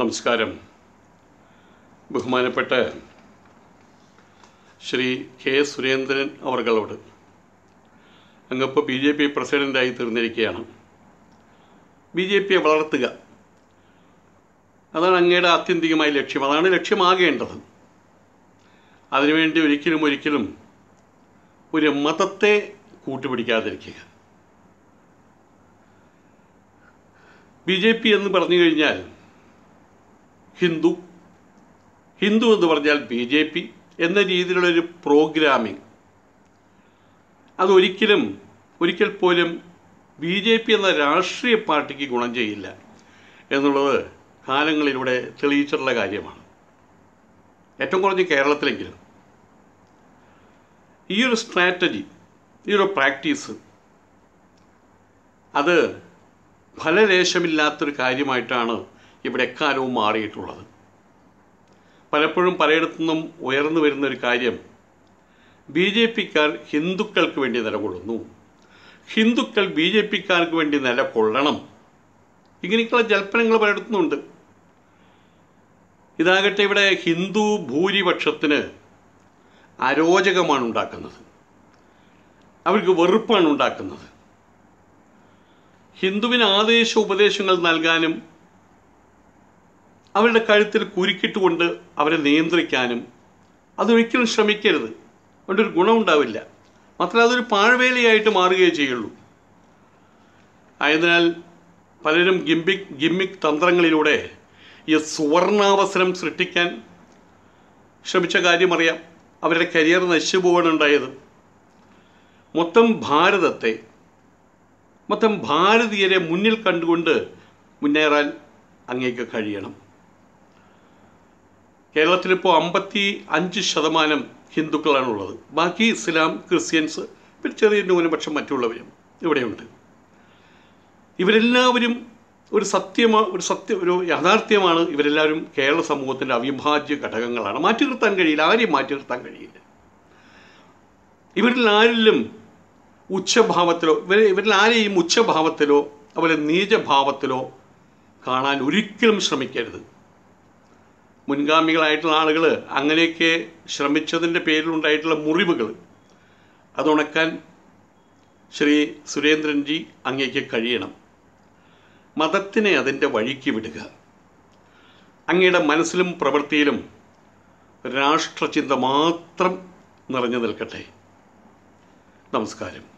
നമസ്കാരം ബഹുമാനപ്പെട്ട ശ്രീ കെ സുരേന്ദ്രൻ അവർകളോട് അങ്ങപ്പോൾ ബി ജെ പി പ്രസിഡൻ്റായി തീർന്നിരിക്കുകയാണ് ബി ജെ പിയെ വളർത്തുക അതാണ് അങ്ങയുടെ ആത്യന്തികമായ ലക്ഷ്യം അതാണ് ലക്ഷ്യമാകേണ്ടത് അതിനുവേണ്ടി ഒരിക്കലും ഒരിക്കലും ഒരു മതത്തെ കൂട്ടുപിടിക്കാതിരിക്കുക ബി ജെ പി എന്ന് പറഞ്ഞു കഴിഞ്ഞാൽ ഹിന്ദു ഹിന്ദു എന്ന് പറഞ്ഞാൽ ബി ജെ പി എന്ന രീതിയിലുള്ളൊരു പ്രോഗ്രാമിംഗ് അതൊരിക്കലും ഒരിക്കൽ പോലും ബി ജെ പി എന്ന രാഷ്ട്രീയ പാർട്ടിക്ക് ഗുണം ചെയ്യില്ല എന്നുള്ളത് കാലങ്ങളിലൂടെ തെളിയിച്ചിട്ടുള്ള കാര്യമാണ് ഏറ്റവും കുറഞ്ഞ് കേരളത്തിലെങ്കിലും ഈ ഒരു സ്ട്രാറ്റജി ഈ ഒരു പ്രാക്ടീസ് അത് ഫലലേശമില്ലാത്തൊരു കാര്യമായിട്ടാണ് ഇവിടെ എക്കാലവും മാറിയിട്ടുള്ളത് പലപ്പോഴും പലയിടത്തുനിന്നും ഉയർന്നു വരുന്ന ഒരു കാര്യം ബി ജെ പിക്കാർ ഹിന്ദുക്കൾക്ക് വേണ്ടി നിലകൊള്ളുന്നു ഹിന്ദുക്കൾ ബി ജെ പിക്കാർക്ക് വേണ്ടി നിലകൊള്ളണം ഇങ്ങനെയൊക്കെയുള്ള ജൽപ്പനങ്ങൾ പലയിടത്തുനിന്നുണ്ട് ഇതാകട്ടെ ഇവിടെ ഹിന്ദു ഭൂരിപക്ഷത്തിന് അരോചകമാണ് ഉണ്ടാക്കുന്നത് അവർക്ക് വെറുപ്പാണ് ഉണ്ടാക്കുന്നത് ഹിന്ദുവിന് ആദേശ ഉപദേശങ്ങൾ നൽകാനും അവരുടെ കഴുത്തിൽ കുരുക്കിട്ടുകൊണ്ട് അവരെ നിയന്ത്രിക്കാനും അതൊരിക്കലും ശ്രമിക്കരുത് അതുകൊണ്ട് ഒരു ഗുണമുണ്ടാവില്ല മാത്രമല്ല അതൊരു പാഴ്വേലയായിട്ട് മാറുകയേ ചെയ്യുള്ളൂ ആയതിനാൽ പലരും ഗിംബിക് ഗിമ്മിക് തന്ത്രങ്ങളിലൂടെ ഈ സുവർണാവസരം സൃഷ്ടിക്കാൻ ശ്രമിച്ച കാര്യമറിയാം അവരുടെ കരിയർ നശിച്ചു പോവാണ് മൊത്തം ഭാരതത്തെ മൊത്തം ഭാരതീയരെ മുന്നിൽ കണ്ടുകൊണ്ട് മുന്നേറാൻ അങ്ങേക്ക് കഴിയണം ഇപ്പോൾ അമ്പത്തി അഞ്ച് ശതമാനം ഹിന്ദുക്കളാണുള്ളത് ബാക്കി ഇസ്ലാം ക്രിസ്ത്യൻസ് പിന്നെ ചെറിയ ന്യൂനപക്ഷം മറ്റുള്ളവരും ഇവിടെയുണ്ട് ഇവരെല്ലാവരും ഒരു സത്യമാ ഒരു സത്യ ഒരു യാഥാർത്ഥ്യമാണ് ഇവരെല്ലാവരും കേരള സമൂഹത്തിൻ്റെ അവിഭാജ്യ ഘടകങ്ങളാണ് മാറ്റി നിർത്താൻ കഴിയില്ല ആരെയും മാറ്റി നിർത്താൻ കഴിയില്ല ഇവരിൽ ആരിലും ഉച്ചഭാവത്തിലോ ഇവരെ ഇവരിൽ ആരെയും ഉച്ചഭാവത്തിലോ അതുപോലെ നീചഭാവത്തിലോ കാണാൻ ഒരിക്കലും ശ്രമിക്കരുത് മുൻഗാമികളായിട്ടുള്ള ആളുകൾ അങ്ങനെയൊക്കെ ശ്രമിച്ചതിൻ്റെ പേരിലുണ്ടായിട്ടുള്ള മുറിവുകൾ അതുണക്കാൻ ശ്രീ സുരേന്ദ്രൻജി അങ്ങേക്ക് കഴിയണം മതത്തിനെ അതിൻ്റെ വഴിക്ക് വിടുക അങ്ങയുടെ മനസ്സിലും പ്രവൃത്തിയിലും രാഷ്ട്രചിന്ത മാത്രം നിറഞ്ഞു നിൽക്കട്ടെ നമസ്കാരം